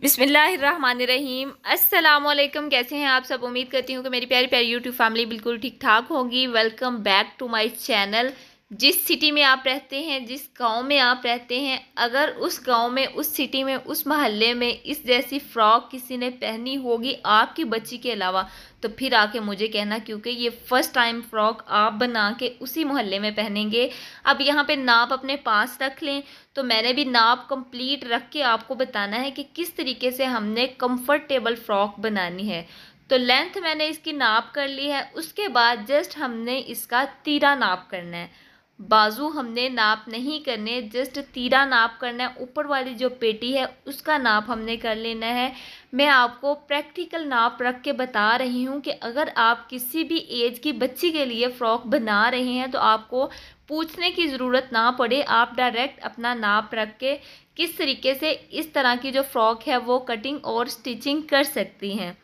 बिसमीम अल्लाम कैसे हैं आप सब उम्मीद करती हूँ कि मेरी प्यारी प्यारी यूट्यूब फैमिली बिल्कुल ठीक ठाक होगी welcome back to my channel जिस सिटी में आप रहते हैं जिस गांव में आप रहते हैं अगर उस गांव में उस सिटी में उस महल्ले में इस जैसी फ़्रॉक किसी ने पहनी होगी आपकी बच्ची के अलावा तो फिर आके मुझे कहना क्योंकि ये फ़र्स्ट टाइम फ़्रॉक आप बना के उसी मोहल्ले में पहनेंगे अब यहाँ पे नाप अपने पास रख लें तो मैंने भी नाप कंप्लीट रख के आपको बताना है कि किस तरीके से हमने कंफर्टेबल फ्रॉक बनानी है तो लेंथ मैंने इसकी नाप कर ली है उसके बाद जस्ट हमने इसका तीरा नाप करना है बाजू हमने नाप नहीं करने जस्ट तीरा नाप करना है ऊपर वाली जो पेटी है उसका नाप हमने कर लेना है मैं आपको प्रैक्टिकल नाप रख के बता रही हूँ कि अगर आप किसी भी एज की बच्ची के लिए फ़्रॉक बना रहे हैं तो आपको पूछने की ज़रूरत ना पड़े आप डायरेक्ट अपना नाप रख के किस तरीके से इस तरह की जो फ्रॉक है वो कटिंग और स्टिचिंग कर सकती हैं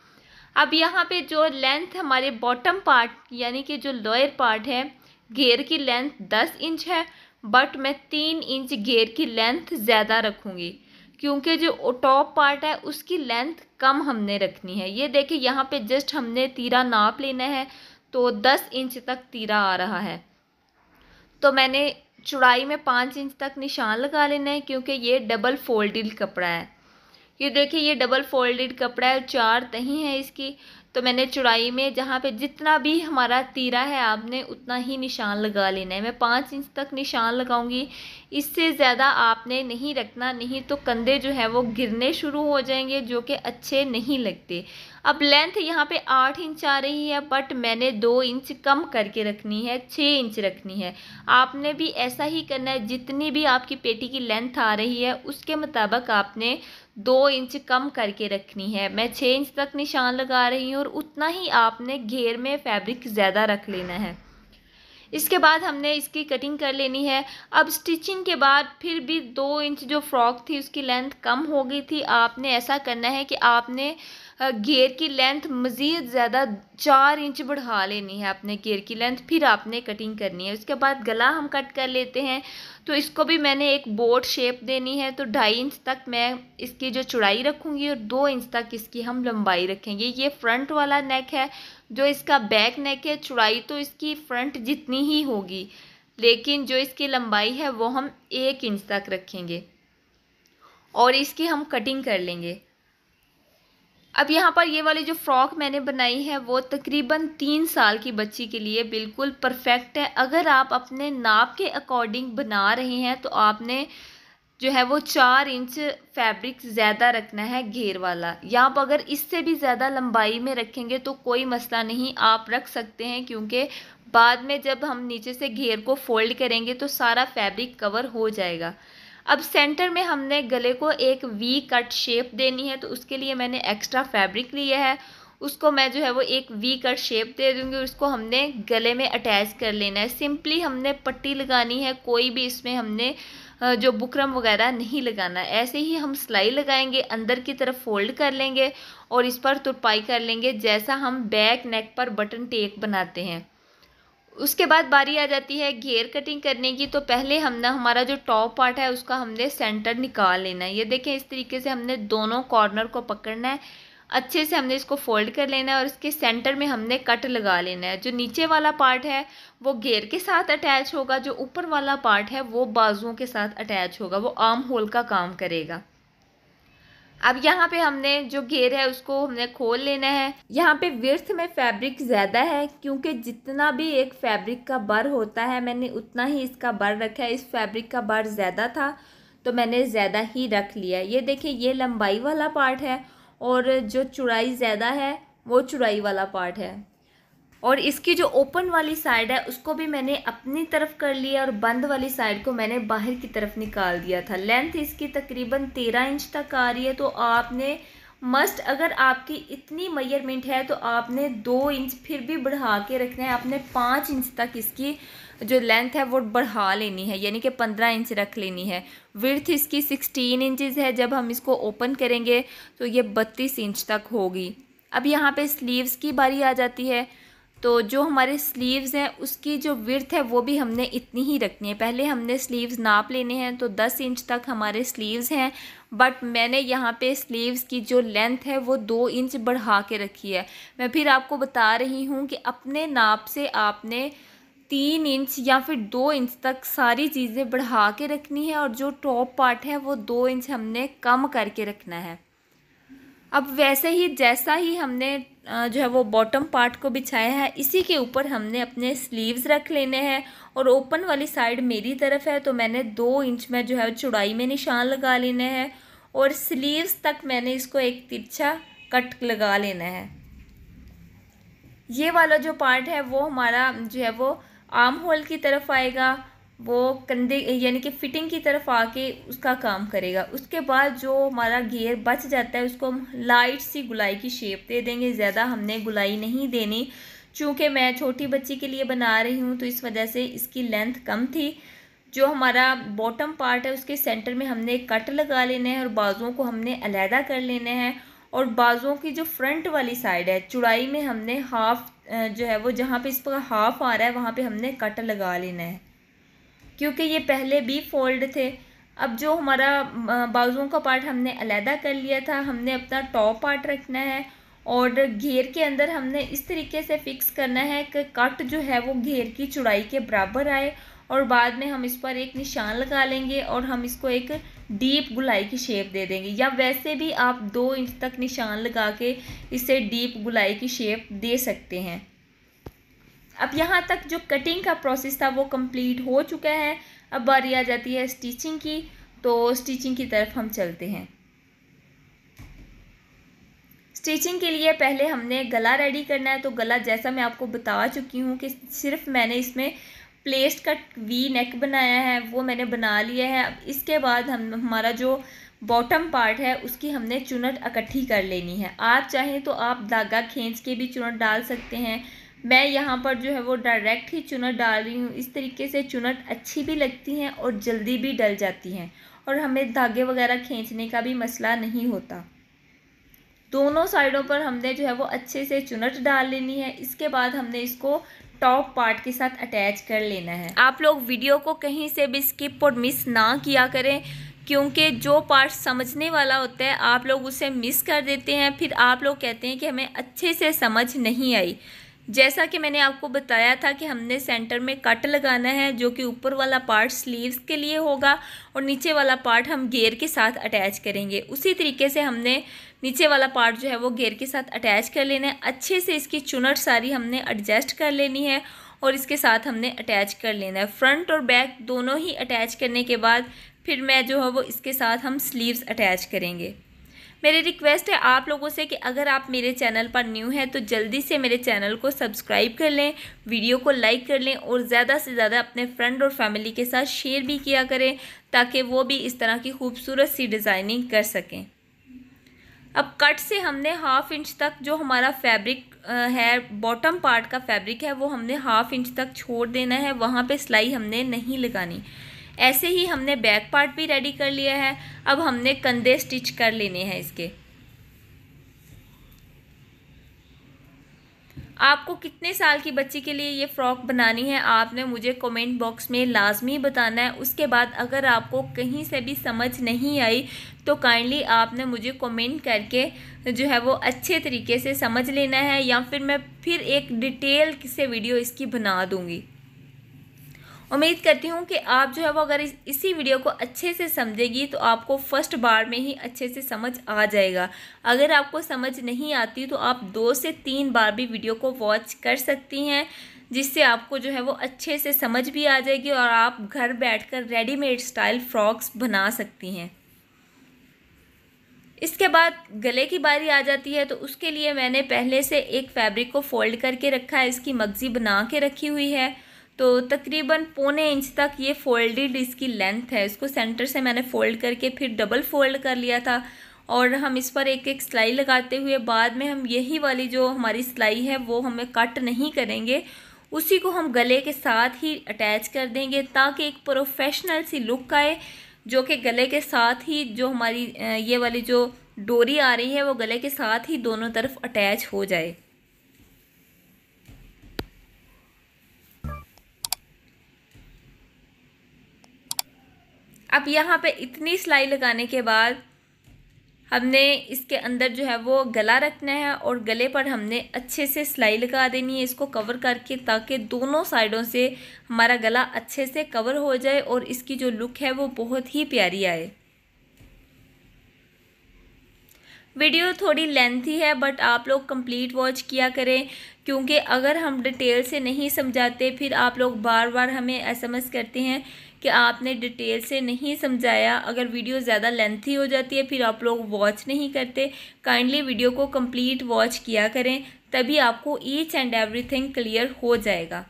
अब यहाँ पे जो लेंथ हमारे बॉटम पार्ट यानी कि जो लोअर पार्ट है घेर की लेंथ दस इंच है बट मैं तीन इंच घेर की लेंथ ज़्यादा रखूँगी क्योंकि जो टॉप पार्ट है उसकी लेंथ कम हमने रखनी है ये देखिए यहाँ पे जस्ट हमने तीरा नाप लेना है तो दस इंच तक तीरा आ रहा है तो मैंने चुड़ाई में पाँच इंच तक निशान लगा लेना है क्योंकि ये डबल फोल्डेड कपड़ा है ये देखिए ये डबल फोल्डेड कपड़ा है चार तही है इसकी तो मैंने चुड़ाई में जहाँ पे जितना भी हमारा तीरा है आपने उतना ही निशान लगा लेना है मैं पाँच इंच तक निशान लगाऊंगी इससे ज़्यादा आपने नहीं रखना नहीं तो कंधे जो है वो गिरने शुरू हो जाएंगे जो कि अच्छे नहीं लगते अब लेंथ यहाँ पे आठ इंच आ रही है बट मैंने दो इंच कम करके रखनी है छः इंच रखनी है आपने भी ऐसा ही करना है जितनी भी आपकी पेटी की लेंथ आ रही है उसके मुताबिक आपने दो इंच कम करके रखनी है मैं छः इंच तक निशान लगा रही हूँ और उतना ही आपने घेर में फैब्रिक ज़्यादा रख लेना है इसके बाद हमने इसकी कटिंग कर लेनी है अब स्टिचिंग के बाद फिर भी दो इंच जो फ्रॉक थी उसकी लेंथ कम हो गई थी आपने ऐसा करना है कि आपने घेर की लेंथ मज़ीद ज़्यादा चार इंच बढ़ा लेनी है अपने घेर की लेंथ फिर आपने कटिंग करनी है उसके बाद गला हम कट कर लेते हैं तो इसको भी मैंने एक बोट शेप देनी है तो ढाई इंच तक मैं इसकी जो चौड़ाई रखूँगी और दो इंच तक इसकी हम लंबाई रखेंगे ये फ्रंट वाला नेक है जो इसका बैक नेक है चौड़ाई तो इसकी फ्रंट जितनी ही होगी लेकिन जो इसकी लंबाई है वो हम एक इंच तक रखेंगे और इसकी हम कटिंग कर लेंगे अब यहाँ पर ये वाली जो फ्रॉक मैंने बनाई है वो तकरीबन तीन साल की बच्ची के लिए बिल्कुल परफेक्ट है अगर आप अपने नाप के अकॉर्डिंग बना रहे हैं तो आपने जो है वो चार इंच फैब्रिक ज़्यादा रखना है घेर वाला या आप अगर इससे भी ज़्यादा लंबाई में रखेंगे तो कोई मसला नहीं आप रख सकते हैं क्योंकि बाद में जब हम नीचे से घेर को फोल्ड करेंगे तो सारा फैब्रिक कवर हो जाएगा अब सेंटर में हमने गले को एक वी कट शेप देनी है तो उसके लिए मैंने एक्स्ट्रा फैब्रिक लिया है उसको मैं जो है वो एक वी कट शेप दे दूंगी उसको हमने गले में अटैच कर लेना है सिंपली हमने पट्टी लगानी है कोई भी इसमें हमने जो बुकरम वगैरह नहीं लगाना ऐसे ही हम सिलाई लगाएंगे अंदर की तरफ फोल्ड कर लेंगे और इस पर तुरपाई कर लेंगे जैसा हम बैक नेक पर बटन टेक बनाते हैं उसके बाद बारी आ जाती है घेर कटिंग करने की तो पहले हमने हमारा जो टॉप पार्ट है उसका हमने सेंटर निकाल लेना है ये देखें इस तरीके से हमने दोनों कॉर्नर को पकड़ना है अच्छे से हमने इसको फोल्ड कर लेना है और इसके सेंटर में हमने कट लगा लेना है जो नीचे वाला पार्ट है वो घेर के साथ अटैच होगा जो ऊपर वाला पार्ट है वो बाजुओं के साथ अटैच होगा वो आर्म होल का काम करेगा अब यहाँ पे हमने जो घेर है उसको हमने खोल लेना है यहाँ पे विर्थ में फैब्रिक ज़्यादा है क्योंकि जितना भी एक फैब्रिक का बर होता है मैंने उतना ही इसका बर रखा है इस फैब्रिक का बर ज़्यादा था तो मैंने ज़्यादा ही रख लिया ये देखिए ये लंबाई वाला पार्ट है और जो चुड़ाई ज़्यादा है वो चुड़ाई वाला पार्ट है और इसकी जो ओपन वाली साइड है उसको भी मैंने अपनी तरफ कर लिया और बंद वाली साइड को मैंने बाहर की तरफ निकाल दिया था लेंथ इसकी तकरीबन तेरह इंच तक आ रही है तो आपने मस्ट अगर आपकी इतनी मेयरमेंट है तो आपने दो इंच फिर भी बढ़ा के रखना है आपने पाँच इंच तक इसकी जो लेंथ है वो बढ़ा लेनी है यानी कि पंद्रह इंच रख लेनी है विर्थ इसकी सिक्सटीन इंचज़ है जब हम इसको ओपन करेंगे तो ये बत्तीस इंच तक होगी अब यहाँ पे स्लीव्स की बारी आ जाती है तो जो हमारे स्लीव्स हैं उसकी जो विर्थ है वो भी हमने इतनी ही रखनी है पहले हमने स्लीव्स नाप लेने हैं तो दस इंच तक हमारे स्लीव्स हैं बट मैंने यहाँ पे स्लीव्स की जो लेंथ है वो दो इंच बढ़ा के रखी है मैं फिर आपको बता रही हूँ कि अपने नाप से आपने तीन इंच या फिर दो इंच तक सारी चीज़ें बढ़ा के रखनी है और जो टॉप पार्ट है वो दो इंच हमने कम करके रखना है अब वैसे ही जैसा ही हमने जो है वो बॉटम पार्ट को बिछाया है इसी के ऊपर हमने अपने स्लीव्स रख लेने हैं और ओपन वाली साइड मेरी तरफ है तो मैंने दो इंच में जो है चौड़ाई में निशान लगा लेना है और स्लीव्स तक मैंने इसको एक तिरछा कट लगा लेना है ये वाला जो पार्ट है वो हमारा जो है वो आर्म होल की तरफ आएगा वो कंधे यानी कि फ़िटिंग की तरफ आके उसका काम करेगा उसके बाद जो हमारा गियर बच जाता है उसको हम लाइट सी गुलाई की शेप दे देंगे ज़्यादा हमने गुलाई नहीं देनी चूँकि मैं छोटी बच्ची के लिए बना रही हूँ तो इस वजह से इसकी लेंथ कम थी जो हमारा बॉटम पार्ट है उसके सेंटर में हमने कट लगा लेना है और बाजुओं को हमने अलहदा कर लेना है और बाजुओं की जो फ्रंट वाली साइड है चुड़ाई में हमने हाफ़ जो है वो जहाँ पे इस पर हाफ़ आ रहा है वहाँ पे हमने कट लगा लेना है क्योंकि ये पहले भी फोल्ड थे अब जो हमारा बाजुओं का पार्ट हमने अलहदा कर लिया था हमने अपना टॉप पार्ट रखना है और घेर के अंदर हमने इस तरीके से फिक्स करना है कि कट जो है वो घेर की चौड़ाई के बराबर आए और बाद में हम इस पर एक निशान लगा लेंगे और हम इसको एक डीप गुलाई की शेप दे देंगे या वैसे भी आप दो इंच तक निशान लगा के इसे डीप गुलाई की शेप दे सकते हैं अब यहाँ तक जो कटिंग का प्रोसेस था वो कंप्लीट हो चुका है अब बारी आ जाती है स्टिचिंग की तो स्टिचिंग की तरफ हम चलते हैं स्टिचिंग के लिए पहले हमने गला रेडी करना है तो गला जैसा मैं आपको बता चुकी हूँ कि सिर्फ मैंने इसमें प्लेस्ट का वी नेक बनाया है वो मैंने बना लिया है अब इसके बाद हम हमारा जो बॉटम पार्ट है उसकी हमने चुनट इकट्ठी कर लेनी है आप चाहें तो आप धागा खींच के भी चुनट डाल सकते हैं मैं यहाँ पर जो है वो डायरेक्ट ही चुनट डाल रही हूँ इस तरीके से चुनट अच्छी भी लगती हैं और जल्दी भी डल जाती हैं और हमें धागे वगैरह खींचने का भी मसला नहीं होता दोनों साइडों पर हमने जो है वो अच्छे से चुनट डाल लेनी है इसके बाद हमने इसको टॉप पार्ट के साथ अटैच कर लेना है आप लोग वीडियो को कहीं से भी स्किप और मिस ना किया करें क्योंकि जो पार्ट समझने वाला होता है आप लोग उसे मिस कर देते हैं फिर आप लोग कहते हैं कि हमें अच्छे से समझ नहीं आई जैसा कि मैंने आपको बताया था कि हमने सेंटर में कट लगाना है जो कि ऊपर वाला पार्ट स्लीव्स के लिए होगा और नीचे वाला पार्ट हम गेयर के साथ अटैच करेंगे उसी तरीके से हमने नीचे वाला पार्ट जो है वो गेयर के साथ अटैच कर लेना है अच्छे से इसकी चुनट सारी हमने एडजस्ट कर लेनी है और इसके साथ हमने अटैच कर लेना है फ्रंट और बैक दोनों ही अटैच करने के बाद फिर मैं जो है वो इसके साथ हम स्लीव्स अटैच करेंगे मेरी रिक्वेस्ट है आप लोगों से कि अगर आप मेरे चैनल पर न्यू हैं तो जल्दी से मेरे चैनल को सब्सक्राइब कर लें वीडियो को लाइक कर लें और ज़्यादा से ज़्यादा अपने फ्रेंड और फैमिली के साथ शेयर भी किया करें ताकि वो भी इस तरह की खूबसूरत सी डिज़ाइनिंग कर सकें अब कट से हमने हाफ इंच तक जो हमारा फैब्रिक है बॉटम पार्ट का फैब्रिक है वो हमने हाफ इंच तक छोड़ देना है वहाँ पे सिलाई हमने नहीं लगानी ऐसे ही हमने बैक पार्ट भी रेडी कर लिया है अब हमने कंधे स्टिच कर लेने हैं इसके आपको कितने साल की बच्ची के लिए ये फ़्रॉक बनानी है आपने मुझे कमेंट बॉक्स में लाजमी बताना है उसके बाद अगर आपको कहीं से भी समझ नहीं आई तो काइंडली आपने मुझे कमेंट करके जो है वो अच्छे तरीके से समझ लेना है या फिर मैं फिर एक डिटेल से वीडियो इसकी बना दूँगी उम्मीद करती हूँ कि आप जो है वो अगर इस, इसी वीडियो को अच्छे से समझेगी तो आपको फर्स्ट बार में ही अच्छे से समझ आ जाएगा अगर आपको समझ नहीं आती तो आप दो से तीन बार भी वीडियो को वॉच कर सकती हैं जिससे आपको जो है वो अच्छे से समझ भी आ जाएगी और आप घर बैठकर रेडीमेड स्टाइल फ्रॉक्स बना सकती हैं इसके बाद गले की बारी आ जाती है तो उसके लिए मैंने पहले से एक फैब्रिक को फोल्ड करके रखा है इसकी मगजी बना के रखी हुई है तो तकरीबन पौने इंच तक ये फोल्डेड इसकी लेंथ है इसको सेंटर से मैंने फ़ोल्ड करके फिर डबल फोल्ड कर लिया था और हम इस पर एक एक सिलाई लगाते हुए बाद में हम यही वाली जो हमारी सिलाई है वो हमें कट नहीं करेंगे उसी को हम गले के साथ ही अटैच कर देंगे ताकि एक प्रोफेशनल सी लुक आए जो कि गले के साथ ही जो हमारी ये वाली जो डोरी आ रही है वो गले के साथ ही दोनों तरफ अटैच हो जाए अब यहाँ पे इतनी सिलाई लगाने के बाद हमने इसके अंदर जो है वो गला रखना है और गले पर हमने अच्छे से सिलाई लगा देनी है इसको कवर करके ताकि दोनों साइडों से हमारा गला अच्छे से कवर हो जाए और इसकी जो लुक है वो बहुत ही प्यारी आए वीडियो थोड़ी लेंथी है बट आप लोग कंप्लीट वॉच किया करें क्योंकि अगर हम डिटेल से नहीं समझाते फिर आप लोग बार बार हमें एसएमएस करते हैं कि आपने डिटेल से नहीं समझाया अगर वीडियो ज़्यादा लेंथी हो जाती है फिर आप लोग वॉच नहीं करते काइंडली वीडियो को कंप्लीट वॉच किया करें तभी आपको ईच एंड एवरीथिंग क्लियर हो जाएगा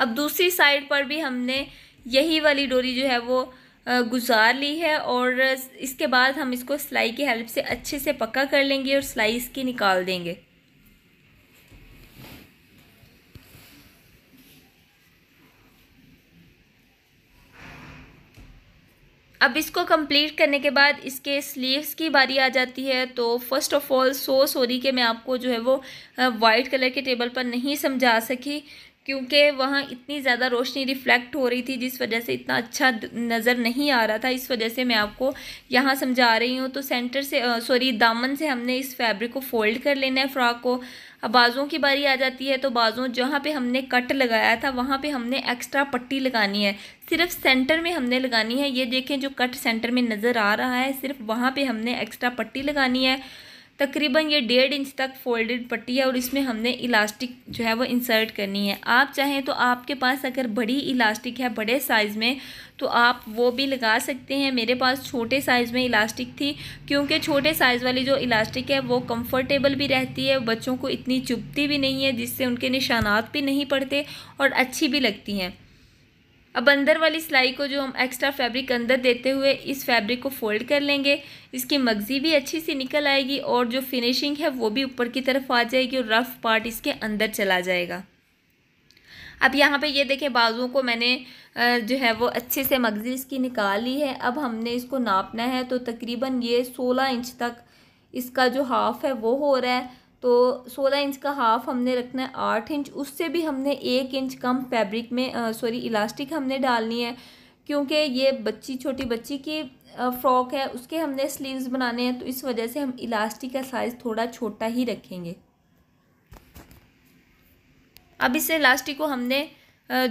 अब दूसरी साइड पर भी हमने यही वाली डोरी जो है वो गुजार ली है और इसके बाद हम इसको सिलाई की हेल्प से अच्छे से पक्का कर लेंगे और सिलाई इसकी निकाल देंगे अब इसको कंप्लीट करने के बाद इसके स्लीव्स की बारी आ जाती है तो first of all so sorry कि मैं आपको जो है वो वाइट कलर के टेबल पर नहीं समझा सकी क्योंकि वहाँ इतनी ज़्यादा रोशनी रिफ्लेक्ट हो रही थी जिस वजह से इतना अच्छा नज़र नहीं आ रहा था इस वजह से मैं आपको यहाँ समझा रही हूँ तो सेंटर से सॉरी दामन से हमने इस फैब्रिक को फोल्ड कर लेना है फ़्रॉक को अब बाज़ों की बारी आ जाती है तो बाज़ों जहाँ पे हमने कट लगाया था वहाँ पे हमने एक्स्ट्रा पट्टी लगानी है सिर्फ सेंटर में हमने लगानी है ये देखें जो कट सेंटर में नज़र आ रहा है सिर्फ वहाँ पे हमने एक्स्ट्रा पट्टी लगानी है तकरीबन ये डेढ़ इंच तक फोल्डेड पट्टी है और इसमें हमने इलास्टिक जो है वो इंसर्ट करनी है आप चाहें तो आपके पास अगर बड़ी इलास्टिक है बड़े साइज़ में तो आप वो भी लगा सकते हैं मेरे पास छोटे साइज़ में इलास्टिक थी क्योंकि छोटे साइज़ वाली जो इलास्टिक है वो कंफर्टेबल भी रहती है बच्चों को इतनी चुभती भी नहीं है जिससे उनके निशानात भी नहीं पड़ते और अच्छी भी लगती हैं अब अंदर वाली सिलाई को जो हम एक्स्ट्रा फैब्रिक अंदर देते हुए इस फैब्रिक को फोल्ड कर लेंगे इसकी मगज़ी भी अच्छी सी निकल आएगी और जो फिनिशिंग है वो भी ऊपर की तरफ आ जाएगी और रफ़ पार्ट इसके अंदर चला जाएगा अब यहाँ पे ये देखें बाजुओं को मैंने जो है वो अच्छे से मगज़ी इसकी निकाल ली है अब हमने इसको नापना है तो तकरीबन ये सोलह इंच तक इसका जो हाफ़ है वो हो रहा है तो सोलह इंच का हाफ हमने रखना है आठ इंच उससे भी हमने एक इंच कम फैब्रिक में सॉरी इलास्टिक हमने डालनी है क्योंकि ये बच्ची छोटी बच्ची की फ़्रॉक है उसके हमने स्लीव्स बनाने हैं तो इस वजह से हम इलास्टिक का साइज़ थोड़ा छोटा ही रखेंगे अब इस इलास्टिक को हमने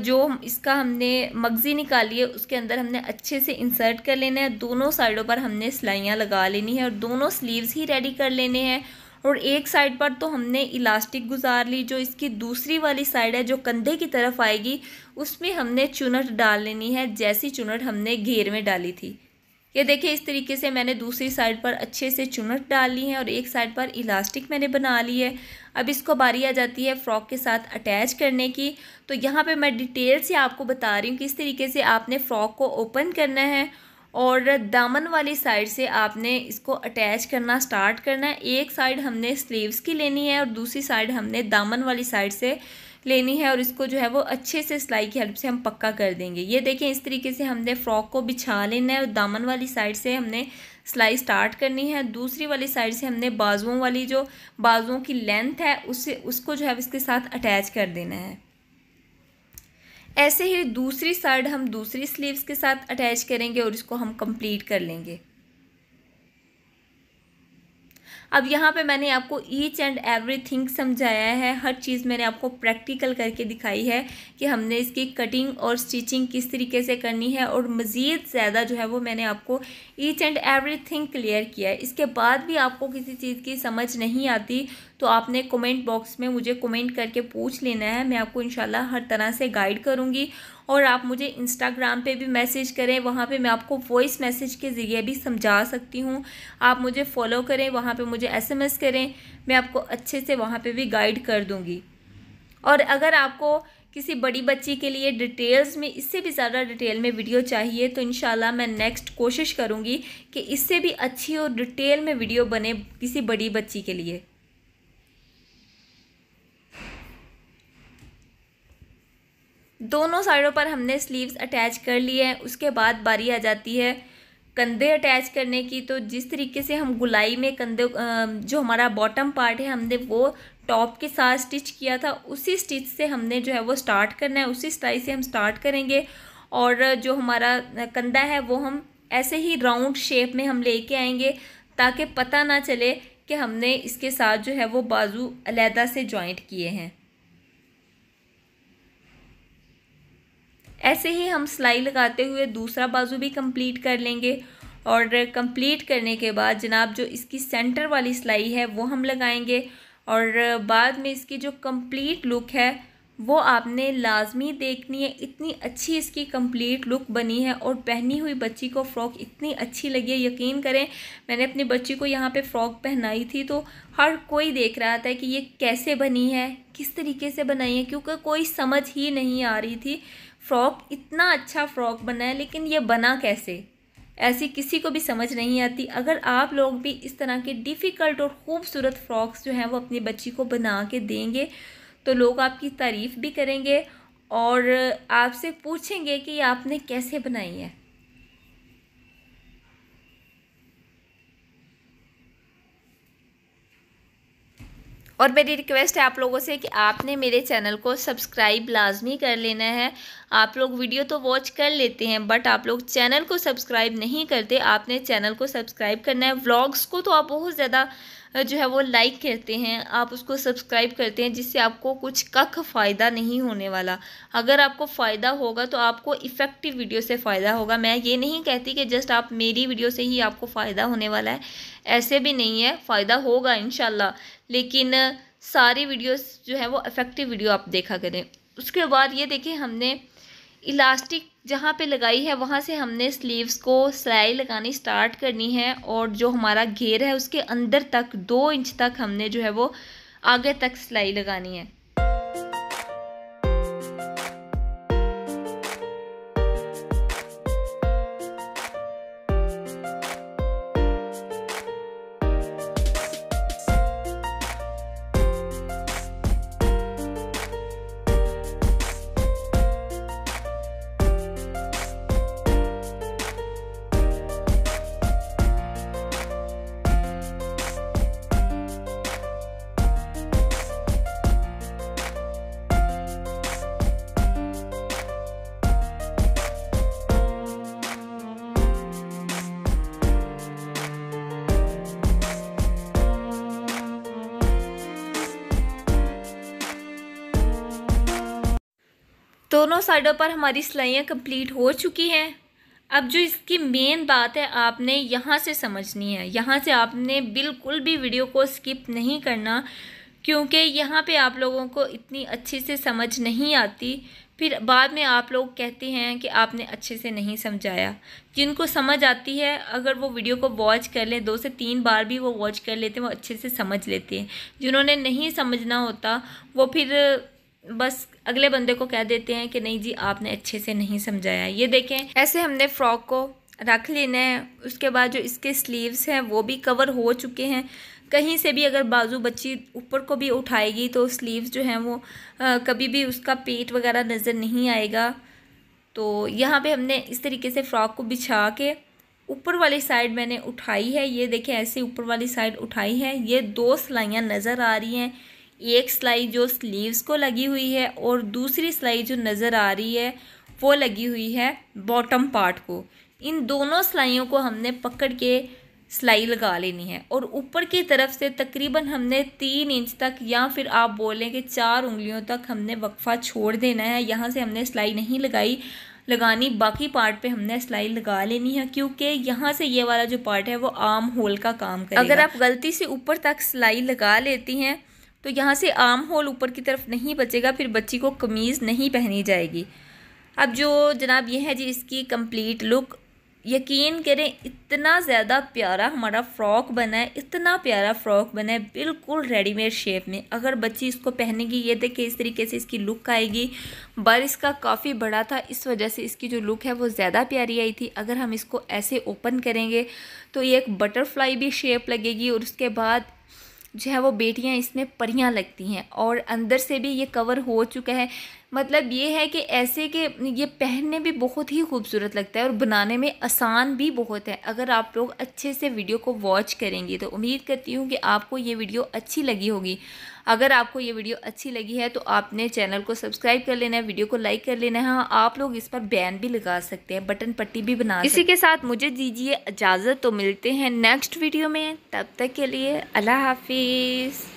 जो इसका हमने मगज़ी निकाली है उसके अंदर हमने अच्छे से इंसर्ट कर लेना है दोनों साइडों पर हमने सिलाइयाँ लगा लेनी है और दोनों स्लीव्स ही रेडी कर लेने हैं और एक साइड पर तो हमने इलास्टिक गुजार ली जो इसकी दूसरी वाली साइड है जो कंधे की तरफ आएगी उसमें हमने चुनट डाल लेनी है जैसी चुनट हमने घेर में डाली थी ये देखिए इस तरीके से मैंने दूसरी साइड पर अच्छे से चुनट डाल ली है और एक साइड पर इलास्टिक मैंने बना ली है अब इसको बारी आ जाती है फ्रॉक के साथ अटैच करने की तो यहाँ पे मैं डिटेल से आपको बता रही हूँ किस तरीके से आपने फ़्रॉक को ओपन करना है और दामन वाली साइड से आपने इसको अटैच करना स्टार्ट करना है एक साइड हमने स्लीव्स की लेनी है और दूसरी साइड हमने दामन वाली साइड से लेनी है और इसको जो है वो अच्छे से सिलाई की हेल्प से हम पक्का कर देंगे ये देखें इस तरीके से हमने फ्रॉक को बिछा लेना है और दामन वाली साइड से हमने सिलाई स्टार्ट करनी है दूसरी वाली साइड से हमने बाजुओं वाली जो बाजुओं की लेंथ है उससे उसको जो है इसके साथ अटैच कर देना है ऐसे ही दूसरी साइड हम दूसरी स्लीव्स के साथ अटैच करेंगे और इसको हम कंप्लीट कर लेंगे अब यहाँ पे मैंने आपको ईच एंड एवरी थिंग समझाया है हर चीज़ मैंने आपको प्रैक्टिकल करके दिखाई है कि हमने इसकी कटिंग और स्टिचिंग किस तरीके से करनी है और मज़ीद ज़्यादा जो है वो मैंने आपको each and every thing clear किया है इसके बाद भी आपको किसी चीज़ की समझ नहीं आती तो आपने कमेंट बॉक्स में मुझे कमेंट करके पूछ लेना है मैं आपको इनशाला हर तरह से गाइड करूँगी और आप मुझे इंस्टाग्राम पे भी मैसेज करें वहाँ पे मैं आपको वॉइस मैसेज के ज़रिए भी समझा सकती हूँ आप मुझे फॉलो करें वहाँ पे मुझे एसएमएस करें मैं आपको अच्छे से वहाँ पे भी गाइड कर दूँगी और अगर आपको किसी बड़ी बच्ची के लिए डिटेल्स में इससे भी ज़्यादा डिटेल में वीडियो चाहिए तो इन मैं नेक्स्ट कोशिश करूँगी कि इससे भी अच्छी और डिटेल में वीडियो बने किसी बड़ी बच्ची के लिए दोनों साइडों पर हमने स्लीव्स अटैच कर लिए हैं उसके बाद बारी आ जाती है कंधे अटैच करने की तो जिस तरीके से हम गुलाई में कंधे जो हमारा बॉटम पार्ट है हमने वो टॉप के साथ स्टिच किया था उसी स्टिच से हमने जो है वो स्टार्ट करना है उसी स्टाइल से हम स्टार्ट करेंगे और जो हमारा कंधा है वो हम ऐसे ही राउंड शेप में हम कर आएंगे ताकि पता ना चले कि हमने इसके साथ जो है वो बाजू अलहदा से जॉइंट किए हैं ऐसे ही हम सिलाई लगाते हुए दूसरा बाजू भी कंप्लीट कर लेंगे और कंप्लीट करने के बाद जनाब जो इसकी सेंटर वाली सिलाई है वो हम लगाएंगे और बाद में इसकी जो कंप्लीट लुक है वो आपने लाजमी देखनी है इतनी अच्छी इसकी कंप्लीट लुक बनी है और पहनी हुई बच्ची को फ़्रॉक इतनी अच्छी लगी है यकीन करें मैंने अपनी बच्ची को यहाँ पे फ़्रॉक पहनाई थी तो हर कोई देख रहा था कि ये कैसे बनी है किस तरीके से बनाई है क्योंकि कोई समझ ही नहीं आ रही थी फ्रॉक इतना अच्छा फ्रॉक बना है लेकिन ये बना कैसे ऐसी किसी को भी समझ नहीं आती अगर आप लोग भी इस तरह के डिफ़िकल्ट और ख़ूबसूरत फ्रॉक्स जो हैं वो अपनी बच्ची को बना के देंगे तो लोग आपकी तारीफ़ भी करेंगे और आपसे पूछेंगे कि आपने कैसे बनाई है और मेरी रिक्वेस्ट है आप लोगों से कि आपने मेरे चैनल को सब्सक्राइब लाजमी कर लेना है आप लोग वीडियो तो वॉच कर लेते हैं बट आप लोग चैनल को सब्सक्राइब नहीं करते आपने चैनल को सब्सक्राइब करना है व्लॉग्स को तो आप बहुत ज़्यादा जो है वो लाइक करते हैं आप उसको सब्सक्राइब करते हैं जिससे आपको कुछ कख फ़ायदा नहीं होने वाला अगर आपको फ़ायदा होगा तो आपको इफ़ेक्टिव वीडियो से फ़ायदा होगा मैं ये नहीं कहती कि जस्ट आप मेरी वीडियो से ही आपको फ़ायदा होने वाला है ऐसे भी नहीं है फ़ायदा होगा इन लेकिन सारी वीडियोस जो है वो इफ़ेक्टिव वीडियो आप देखा करें उसके बाद ये देखें हमने इलास्टिक जहाँ पे लगाई है वहाँ से हमने स्लीव्स को सिलाई लगानी स्टार्ट करनी है और जो हमारा घेर है उसके अंदर तक दो इंच तक हमने जो है वो आगे तक सिलाई लगानी है दोनों साइडों पर हमारी सिलाइयाँ कंप्लीट हो चुकी हैं अब जो इसकी मेन बात है आपने यहाँ से समझनी है यहाँ से आपने बिल्कुल भी वीडियो को स्किप नहीं करना क्योंकि यहाँ पे आप लोगों को इतनी अच्छे से समझ नहीं आती फिर बाद में आप लोग कहते हैं कि आपने अच्छे से नहीं समझाया जिनको समझ आती है अगर वो वीडियो को वॉच कर लें दो से तीन बार भी वो वॉच कर लेते हैं वो अच्छे से समझ लेते हैं जिन्होंने नहीं समझना होता वो फिर बस अगले बंदे को कह देते हैं कि नहीं जी आपने अच्छे से नहीं समझाया ये देखें ऐसे हमने फ्रॉक को रख लेना है उसके बाद जो इसके स्लीव्स हैं वो भी कवर हो चुके हैं कहीं से भी अगर बाजू बच्ची ऊपर को भी उठाएगी तो स्लीव्स जो हैं वो आ, कभी भी उसका पेट वगैरह नज़र नहीं आएगा तो यहाँ पे हमने इस तरीके से फ़्रॉक को बिछा के ऊपर वाली साइड मैंने उठाई है ये देखें ऐसे ऊपर वाली साइड उठाई है ये दो सिलाइयाँ नज़र आ रही हैं एक सिलाई जो स्लीव्स को लगी हुई है और दूसरी सिलाई जो नज़र आ रही है वो लगी हुई है बॉटम पार्ट को इन दोनों सिलाइयों को हमने पकड़ के सिलाई लगा लेनी है और ऊपर की तरफ से तकरीबन हमने तीन इंच तक या फिर आप बोलें कि चार उंगलियों तक हमने वक्फ़ा छोड़ देना है यहाँ से हमने सिलाई नहीं लगाई लगानी बाकी पार्ट पे हमने सिलाई लगा लेनी है क्योंकि यहाँ से ये वाला जो पार्ट है वो आम होल का काम करेगा अगर आप गलती से ऊपर तक सिलाई लगा लेती हैं तो यहाँ से आम होल ऊपर की तरफ नहीं बचेगा फिर बच्ची को कमीज़ नहीं पहनी जाएगी अब जो जनाब ये है जी इसकी कंप्लीट लुक यकीन करें इतना ज़्यादा प्यारा हमारा फ़्रॉक बना है इतना प्यारा फ़्रॉक बना है बिल्कुल रेडीमेड शेप में अगर बच्ची इसको पहनेगी ये देखें इस तरीके से इसकी लुक आएगी बारिश का काफ़ी बड़ा था इस वजह से इसकी जो लुक है वो ज़्यादा प्यारी आई थी अगर हम इसको ऐसे ओपन करेंगे तो ये एक बटरफ्लाई भी शेप लगेगी और उसके बाद जो है वो बेटियाँ इसमें परियाँ लगती हैं और अंदर से भी ये कवर हो चुका है मतलब ये है कि ऐसे के ये पहनने भी बहुत ही खूबसूरत लगता है और बनाने में आसान भी बहुत है अगर आप लोग अच्छे से वीडियो को वॉच करेंगे तो उम्मीद करती हूँ कि आपको ये वीडियो अच्छी लगी होगी अगर आपको ये वीडियो अच्छी लगी है तो आपने चैनल को सब्सक्राइब कर लेना है वीडियो को लाइक कर लेना है हाँ, आप लोग इस पर बैन भी लगा सकते हैं बटन पट्टी भी बना इसी के साथ मुझे दीजिए इजाज़त तो मिलते हैं नेक्स्ट वीडियो में तब तक के लिए अल्लाह हाफिज़